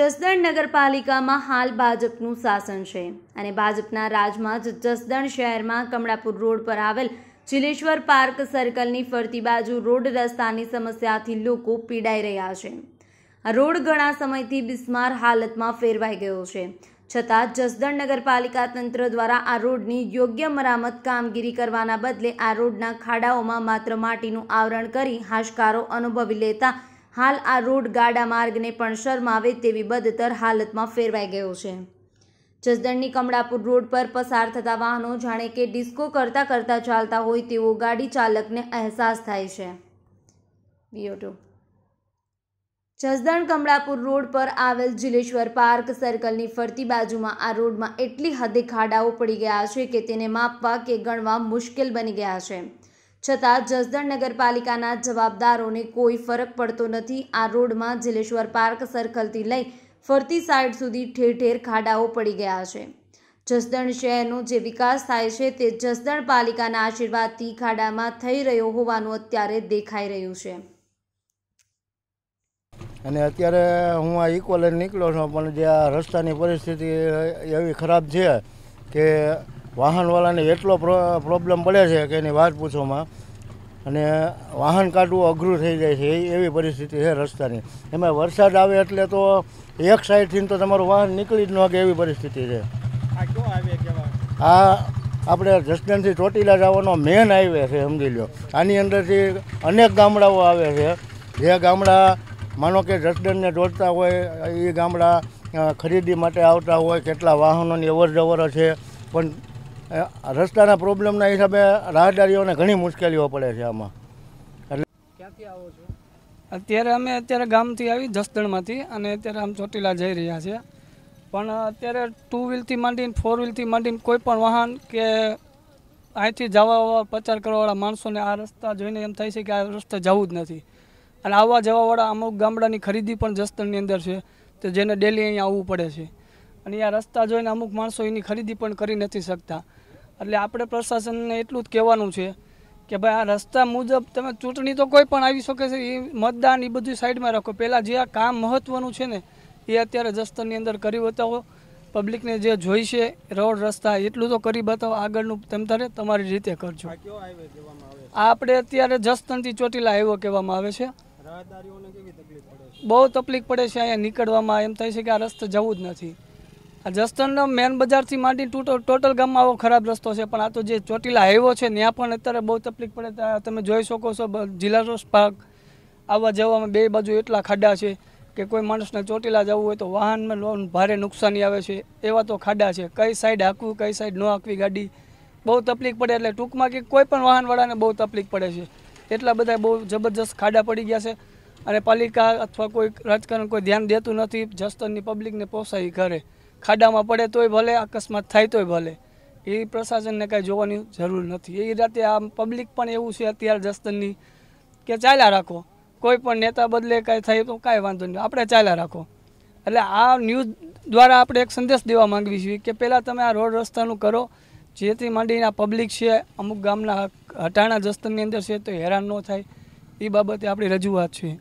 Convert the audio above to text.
જસદણ નગરપાલિકામાં હાલ ભાજપનું શાસન છે અને ભાજપના રાજમાં જ જસદણ શહેરમાં કમળાપુર રોડ પર આવેલ ચિલેશ્વર પાર્ક સર્કલની ફરતી બાજુ રોડ રસ્તાની સમસ્યાથી લોકો પીડાઈ રહ્યા છે રોડ ઘણા સમયથી બિસ્માર હાલતમાં ફેરવાઈ ગયો છે છતાં જસદણ નગરપાલિકા તંત્ર દ્વારા આ રોડની યોગ્ય મરામત કામગીરી કરવાના બદલે આ રોડના ખાડાઓમાં માત્ર માટીનું આવરણ કરી હાશકારો અનુભવી લેતા હાલ આ રોડ ગાડા માર્ગને પણ શરમાવે તેવી બદતર હાલતમાં ફેરવાઈ ગયો છે જસદણની કમળાપુર રોડ પર પસાર થતા વાહનો જાણે કે ડિસ્કો કરતા કરતા ચાલતા હોય તેવો ગાડી ચાલકને અહેસાસ થાય છે બીઓટો જસદણ કમળાપુર રોડ પર આવેલ જિલેશ્વર પાર્ક સર્કલની ફરતી બાજુમાં આ રોડમાં એટલી હદે ખાડાઓ પડી ગયા છે કે તેને માપવા કે ગણવા મુશ્કેલ બની ગયા છે છતાં જસદણ નગરપાલિકાના જવાબદારોને કોઈ ફરક પડતો નથી આ રોડમાં જલેશ્વર પાર્ક સર્કલથી લઈ ફરતી સાઈડ સુધી ઠેર ઠેર ખાડાઓ પડી ગયા છે જસદણ શહેરનો જે વિકાસ થાય છે તે જસદણ પાલિકાના આશીર્વાદથી ખાડામાં થઈ રહ્યો હોવાનું અત્યારે દેખાઈ રહ્યું છે અને અત્યારે હું આ ઇક્વલે નીકળ્યો છું પણ જે આ રસ્તાની પરિસ્થિતિ એવી ખરાબ છે કે વાહનવાળાને એટલો પ્રોબ્લેમ પડે છે કે એની વાત પૂછવામાં અને વાહન કાઢવું અઘરું થઈ જાય છે એવી પરિસ્થિતિ છે રસ્તાની એમાં વરસાદ આવે એટલે તો એક સાઈડથી તો તમારું વાહન નીકળી જ ન કે એવી પરિસ્થિતિ છે આ આપણે જસદનથી ચોટીલા જવાનો મેન હાઈવે છે સમજી લો આની અંદરથી અનેક ગામડાઓ આવે છે જે ગામડા માનો કે જસદનને જોડતા હોય એ ગામડા ખરીદી માટે આવતા હોય કેટલા વાહનોની અવર જવર છે પણ રસ્તાના પ્રોબ્લેમના હિસાબે રાહદારીઓને ઘણી મુશ્કેલીઓ પડે છે આમાં એટલે ક્યાંથી આવો છો અત્યારે અમે અત્યારે ગામથી આવી જસદણમાંથી અને અત્યારે આમ ચોટીલા જઈ રહ્યા છીએ પણ અત્યારે ટુ વ્હીલથી માંડીને ફોર વ્હીલથી માંડીને કોઈ પણ વાહન કે અહીંથી જવા પ્રચાર કરવાવાળા માણસોને આ રસ્તા જોઈને એમ થાય છે કે આ રસ્તે જવું જ નથી અને આવવા જવાવાળા અમુક ગામડાની ખરીદી પણ જસદણની અંદર છે તો જેને ડેલી અહીંયા આવવું પડે છે અને આ રસ્તા જોઈને અમુક માણસો એની ખરીદી પણ કરી નથી શકતા એટલે આપણે પ્રશાસનને એટલું જ કહેવાનું છે કે ભાઈ આ રસ્તા મુજબ તમે ચૂંટણી તો કોઈ પણ આવી શકે છે એ મતદાન એ બધું સાઈડમાં રાખો પહેલાં જે આ કામ મહત્ત્વનું છે ને એ અત્યારે જસ્તરની અંદર કરી બતાવો પબ્લિકને જે જોઈ છે રોડ રસ્તા એટલું તો કરી બતાવો આગળનું તેમ તારે તમારી રીતે કરજો આ આપણે અત્યારે જસ્તનથી ચોટીલા હાઈવે કહેવામાં આવે છે બહુ તકલીફ પડે છે અહીંયા નીકળવામાં એમ થાય છે કે આ રસ્તે જવું જ નથી જસ્ટન મેન બજારથી માંડી ટોટલ ગામમાં આવો ખરાબ રસ્તો છે પણ આ તો જે ચોટીલા હાઈવો છે ત્યાં પણ અત્યારે બહુ તકલીફ પડે તમે જોઈ શકો છો જિલ્લા પાર્ક આવવા જવામાં બે બાજુ એટલા ખાડા છે કે કોઈ માણસને ચોટીલા જવું હોય તો વાહનમાં લોન ભારે નુકસાની આવે છે એવા તો ખાડા છે કઈ સાઈડ હાંકવું કઈ સાઈડ ન હાંકવી ગાડી બહુ તકલીફ પડે એટલે ટૂંકમાં કે કોઈ પણ વાહનવાળાને બહુ તકલીફ પડે છે એટલા બધા બહુ જબરજસ્ત ખાડા પડી ગયા છે અને પાલિકા અથવા કોઈ રાજકારણ કોઈ ધ્યાન દેતું નથી જસ્ટનની પબ્લિકને પોસાઈ ઘરે ખાડામાં પડે તોય ભલે અકસ્માત થાય તોય ભલે એ પ્રશાસનને કાંઈ જોવાની જરૂર નથી એ રીતે આમ પબ્લિક પણ એવું છે અત્યારે જસ્તનની કે ચાલ્યા રાખો કોઈ પણ નેતા બદલે કાંઈ થાય તો કાંઈ વાંધો નહીં આપણે ચાલ્યા રાખો એટલે આ ન્યૂઝ દ્વારા આપણે એક સંદેશ દેવા માંગવી છીએ કે પહેલાં તમે આ રોડ રસ્તાનું કરો જેથી માંડીને આ પબ્લિક છે અમુક ગામના હટાણા જસ્તનની અંદર છે તો હેરાન ન થાય એ બાબતે આપણી રજૂઆત છે